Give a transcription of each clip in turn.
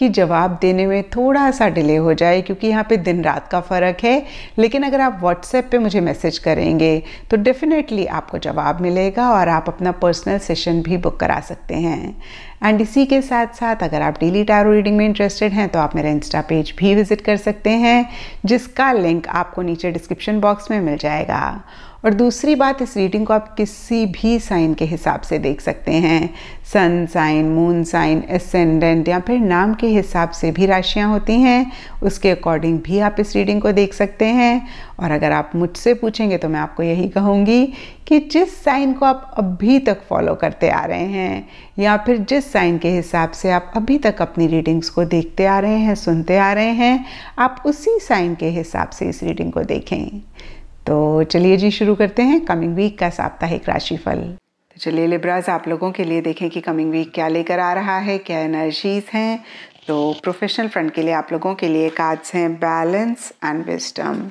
कि जवाब देने में थोड़ा सा डिले हो जाए क्योंकि यहाँ पे दिन रात का फ़र्क है लेकिन अगर आप व्हाट्सएप पे मुझे मैसेज करेंगे तो डेफ़िनेटली आपको जवाब मिलेगा और आप अपना पर्सनल सेशन भी बुक करा सकते हैं एंड इसी के साथ साथ अगर आप डेली टैरो रीडिंग में इंटरेस्टेड हैं तो आप मेरा इंस्टा पेज भी विजिट कर सकते हैं जिसका लिंक आपको नीचे डिस्क्रिप्शन बॉक्स में मिल जाएगा और दूसरी बात इस रीडिंग को आप किसी भी साइन के हिसाब से देख सकते हैं sun sign moon sign ascendant या फिर नाम के हिसाब से भी राशियाँ होती हैं उसके अकॉर्डिंग भी आप इस रीडिंग को देख सकते हैं और अगर आप मुझसे पूछेंगे तो मैं आपको यही कहूँगी कि जिस साइन को आप अभी तक फॉलो करते आ रहे हैं या फिर जिस साइन के हिसाब से आप अभी तक अपनी रीडिंग्स को देखते आ रहे हैं सुनते आ रहे हैं आप उसी साइन के हिसाब से इस रीडिंग को देखें तो चलिए जी शुरू करते हैं कमिंग वीक का साप्ताहिक राशिफल तो चलिए लिब्राज आप लोगों के लिए देखें कि कमिंग वीक क्या लेकर आ रहा है क्या एनर्जीज हैं तो प्रोफेशनल फ्रंट के लिए आप लोगों के लिए कार्ड्स हैं बैलेंस एंड विस्टम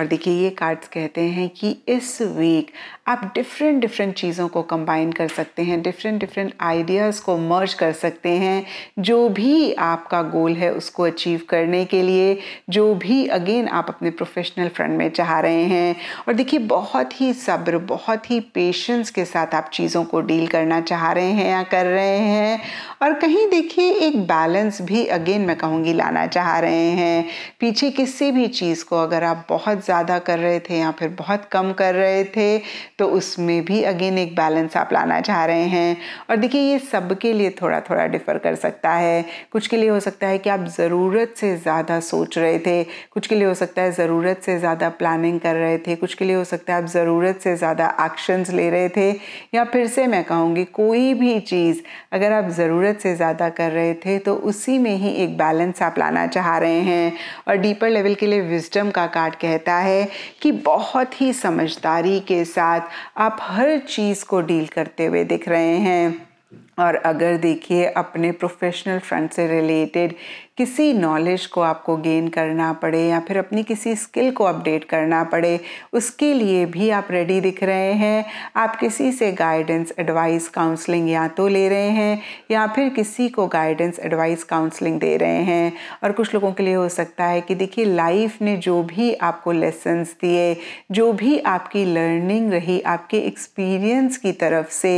और देखिए ये कार्ड्स कहते हैं कि इस वीक आप डिफरेंट डिफरेंट चीज़ों को कंबाइन कर सकते हैं डिफरेंट डिफरेंट आइडियाज़ को मर्ज कर सकते हैं जो भी आपका गोल है उसको अचीव करने के लिए जो भी अगेन आप अपने प्रोफेशनल फ्रंट में चाह रहे हैं और देखिए बहुत ही सब्र बहुत ही पेशेंस के साथ आप चीज़ों को डील करना चाह रहे हैं या कर रहे हैं और कहीं देखिए एक बैलेंस भी अगेन मैं कहूँगी लाना चाह रहे हैं पीछे किसी भी चीज़ को अगर आप बहुत ज़्यादा कर रहे थे या फिर बहुत कम कर रहे थे तो उसमें भी अगेन एक बैलेंस आप लाना चाह रहे हैं और देखिए ये सब के लिए थोड़ा थोड़ा डिफ़र कर सकता है कुछ के लिए हो सकता है कि आप ज़रूरत से ज़्यादा सोच रहे थे कुछ के लिए हो सकता है ज़रूरत से ज़्यादा प्लानिंग कर रहे थे कुछ के लिए हो सकता है आप ज़रूरत से ज़्यादा एक्शंस ले रहे थे या फिर से मैं कहूँगी कोई भी चीज़ अगर आप ज़रूरत से ज़्यादा कर रहे थे तो उसी में ही एक बैलेंस आप लाना चाह रहे हैं और डीपर लेवल के लिए विजडम का कार्ड कहता लगता है कि बहुत ही समझदारी के साथ आप हर चीज़ को डील करते हुए दिख रहे हैं और अगर देखिए अपने प्रोफेशनल फ्रंट से रिलेटेड किसी नॉलेज को आपको गेन करना पड़े या फिर अपनी किसी स्किल को अपडेट करना पड़े उसके लिए भी आप रेडी दिख रहे हैं आप किसी से गाइडेंस एडवाइस काउंसलिंग या तो ले रहे हैं या फिर किसी को गाइडेंस एडवाइस काउंसलिंग दे रहे हैं और कुछ लोगों के लिए हो सकता है कि देखिए लाइफ ने जो भी आपको लेसन्स दिए जो भी आपकी लर्निंग रही आपके एक्सपीरियंस की तरफ से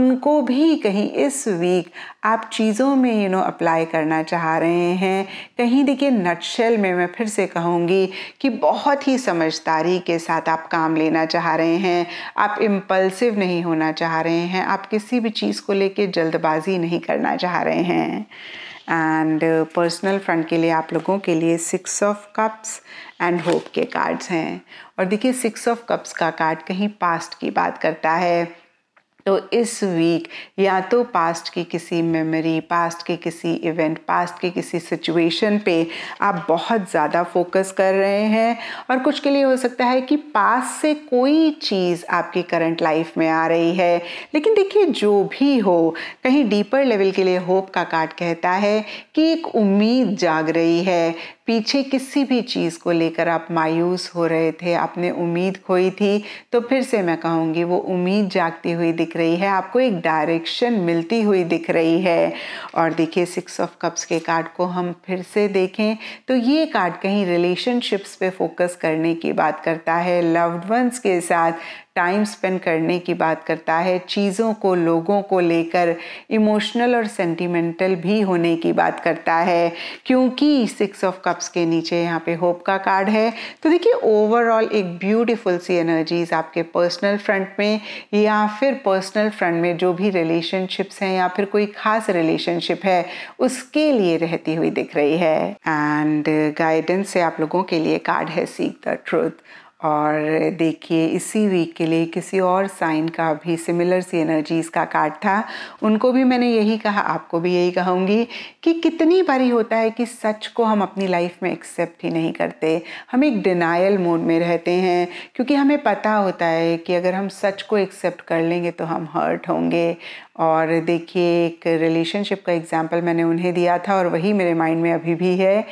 उनको भी कहीं इस वीक आप चीज़ों में यू नो अप्लाई करना चाह रहे हैं कहीं देखिए नटशेल में मैं फिर से कहूँगी कि बहुत ही समझदारी के साथ आप काम लेना चाह रहे हैं आप इम्पल्सिव नहीं होना चाह रहे हैं आप किसी भी चीज़ को लेके जल्दबाजी नहीं करना चाह रहे हैं एंड पर्सनल फ्रंट के लिए आप लोगों के लिए six of cups and hope के कार्ड्स हैं और देखिए सिक्स ऑफ कप्स का कार्ड कहीं पास्ट की बात करता है तो इस वीक या तो पास्ट की किसी मेमोरी पास्ट के किसी इवेंट पास्ट के किसी सिचुएशन पे आप बहुत ज़्यादा फोकस कर रहे हैं और कुछ के लिए हो सकता है कि पास से कोई चीज़ आपकी करंट लाइफ में आ रही है लेकिन देखिए जो भी हो कहीं डीपर लेवल के लिए होप का कार्ड कहता है कि एक उम्मीद जाग रही है पीछे किसी भी चीज़ को लेकर आप मायूस हो रहे थे आपने उम्मीद खोई थी तो फिर से मैं कहूँगी वो उम्मीद जागती हुई दिख रही है आपको एक डायरेक्शन मिलती हुई दिख रही है और देखिए सिक्स ऑफ कप्स के कार्ड को हम फिर से देखें तो ये कार्ड कहीं रिलेशनशिप्स पे फोकस करने की बात करता है लव्ड वंस के साथ टाइम स्पेंड करने की बात करता है चीज़ों को लोगों को लेकर इमोशनल और सेंटिमेंटल भी होने की बात करता है क्योंकि सिक्स ऑफ कप्स के नीचे यहाँ पे होप का कार्ड है तो देखिए ओवरऑल एक ब्यूटीफुल सी एनर्जीज आपके पर्सनल फ्रंट में या फिर पर्सनल फ्रंट में जो भी रिलेशनशिप्स हैं या फिर कोई खास रिलेशनशिप है उसके लिए रहती हुई दिख रही है एंड गाइडेंस से आप लोगों के लिए कार्ड है सीख द ट्रूथ और देखिए इसी वीक के लिए किसी और साइन का भी सिमिलर सी एनर्जीज़ का कार्ड था उनको भी मैंने यही कहा आपको भी यही कहूँगी कि कितनी बारी होता है कि सच को हम अपनी लाइफ में एक्सेप्ट ही नहीं करते हम एक डिनाइल मोड में रहते हैं क्योंकि हमें पता होता है कि अगर हम सच को एक्सेप्ट कर लेंगे तो हम हर्ट होंगे और देखिए एक रिलेशनशिप का एग्जाम्पल मैंने उन्हें दिया था और वही मेरे माइंड में अभी भी है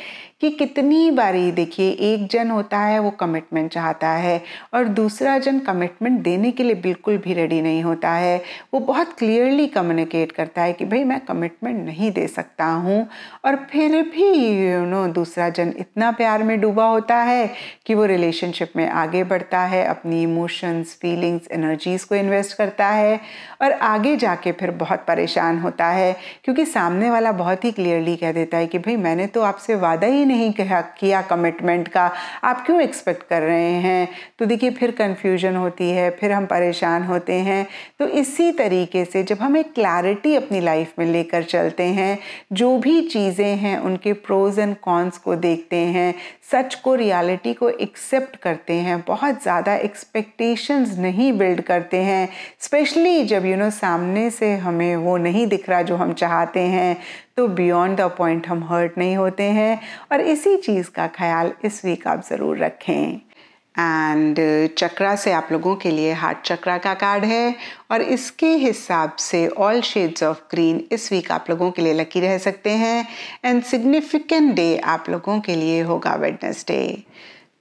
कि कितनी बारी देखिए एक जन होता है वो कमिटमेंट चाहता है और दूसरा जन कमिटमेंट देने के लिए बिल्कुल भी रेडी नहीं होता है वो बहुत क्लियरली कम्युनिकेट करता है कि भाई मैं कमिटमेंट नहीं दे सकता हूँ और फिर भी यू नो दूसरा जन इतना प्यार में डूबा होता है कि वो रिलेशनशिप में आगे बढ़ता है अपनी इमोशंस फीलिंग्स एनर्जीज़ को इन्वेस्ट करता है और आगे जाके फिर बहुत परेशान होता है क्योंकि सामने वाला बहुत ही क्लियरली कह देता है कि भाई मैंने तो आपसे वादा ही नहीं किया कमिटमेंट का आप क्यों एक्सपेक्ट कर रहे हैं तो देखिए फिर कन्फ्यूजन होती है फिर हम परेशान होते हैं तो इसी तरीके से जब हम एक क्लैरिटी अपनी लाइफ में लेकर चलते हैं जो भी चीज़ें हैं उनके प्रोज एंड कॉन्स को देखते हैं सच को रियलिटी को एक्सेप्ट करते हैं बहुत ज़्यादा एक्सपेक्टेशंस नहीं बिल्ड करते हैं स्पेशली जब यू you नो know, सामने से से हमें वो नहीं दिख रहा जो हम चाहते हैं तो बियॉन्ड द पॉइंट हम हर्ट नहीं होते हैं और इसी चीज़ का ख्याल इस वीक आप ज़रूर रखें एंड uh, चक्रा से आप लोगों के लिए हार्ट चक्रा का कार्ड है और इसके हिसाब से ऑल शेड्स ऑफ ग्रीन इस वीक आप लोगों के लिए लकी रह सकते हैं एंड सिग्निफिकेंट डे आप लोगों के लिए होगा वेडनेसडे